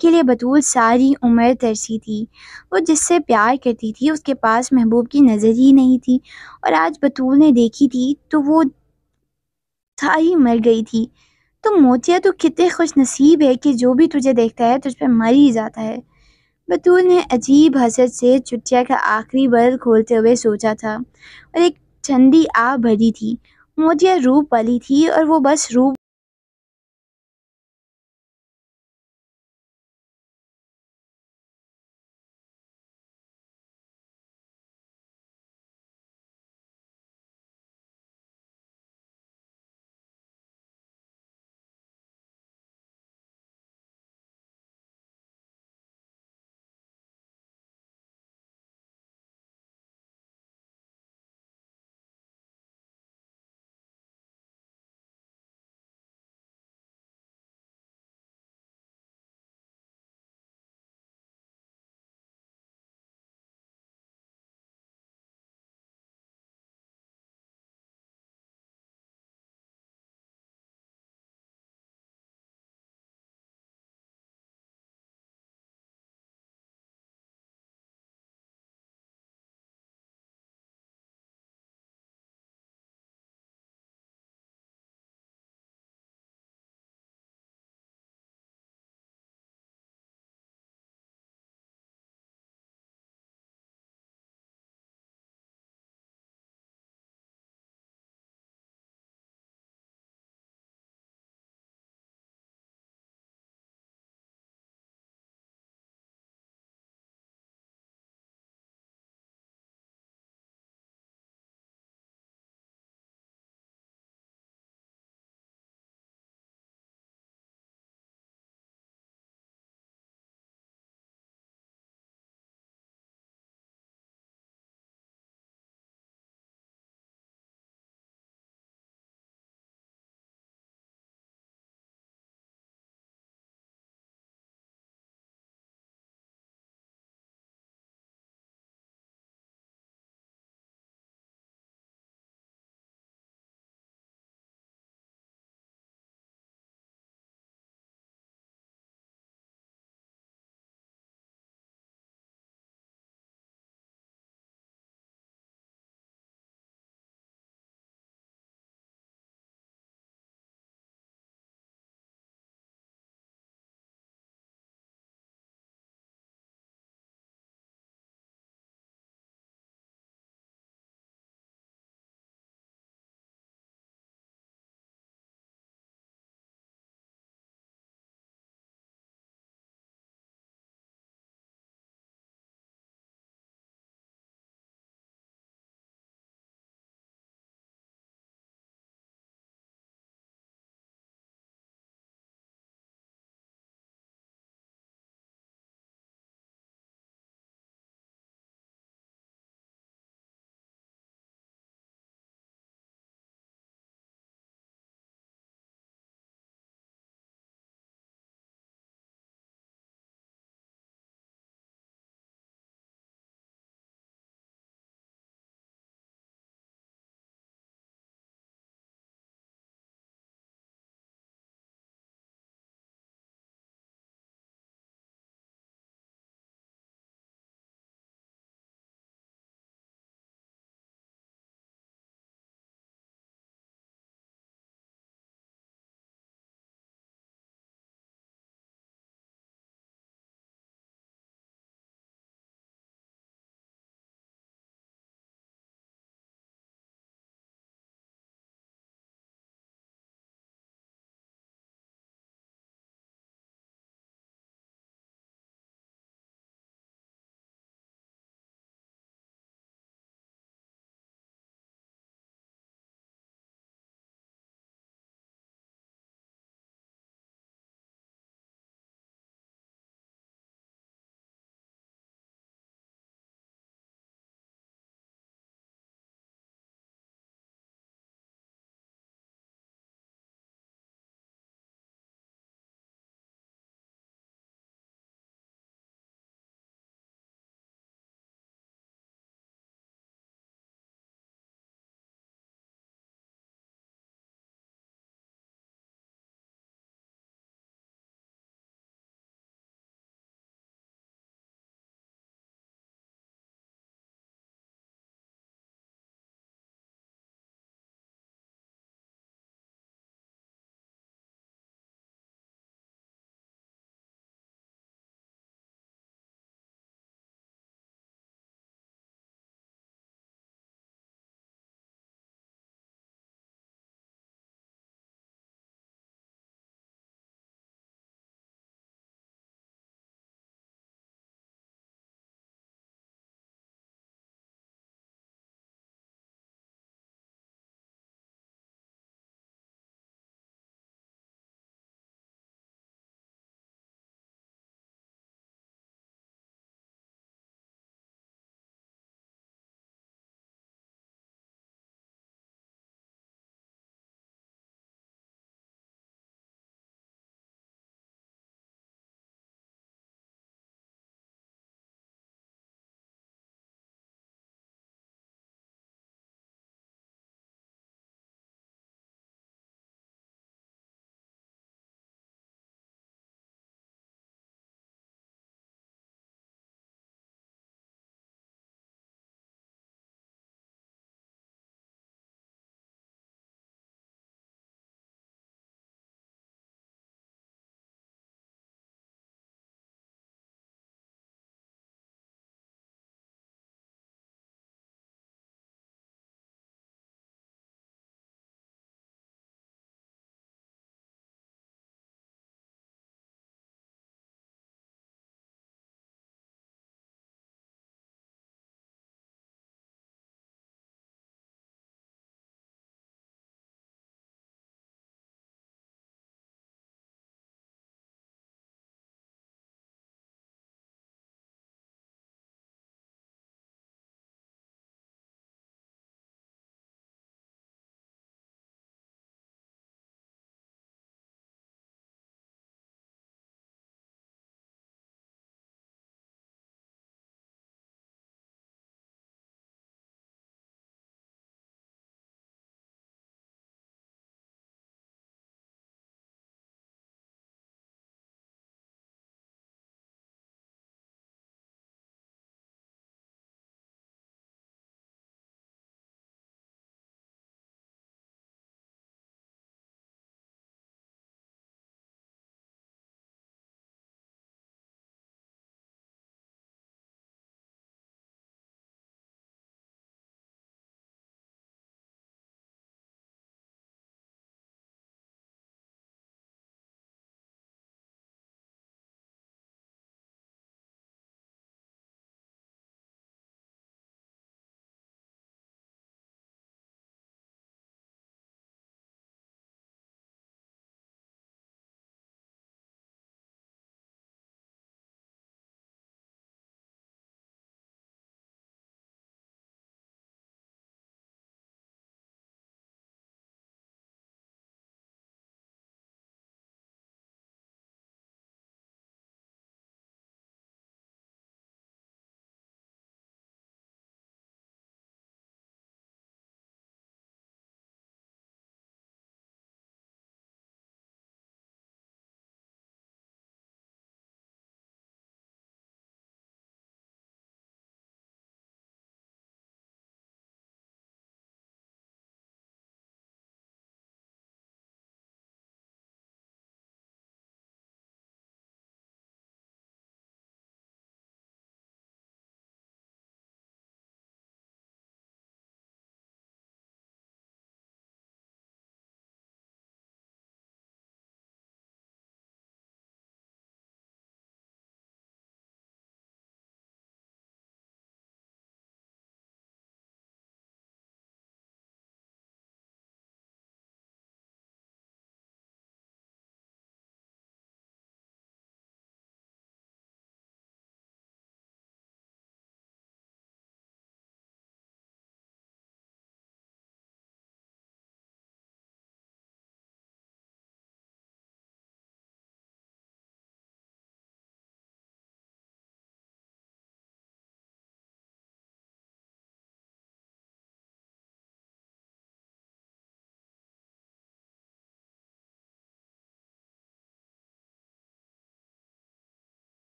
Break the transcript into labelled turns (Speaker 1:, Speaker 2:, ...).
Speaker 1: के लिए बतूल सारी उम्र तरसी थी वो जिससे प्यार करती थी उसके पास महबूब की नज़र ही नहीं थी और आज बतूल ने देखी थी तो वो था ही मर गई थी तो मोतिया तो कितने खुश नसीब है कि जो भी तुझे देखता है तुझ पर मर ही जाता है बतूल ने अजीब हसरत से चुटिया का आखिरी बल खोलते हुए सोचा था और एक ठंडी आ भरी थी मोतिया रूप वाली
Speaker 2: थी और वो बस रूप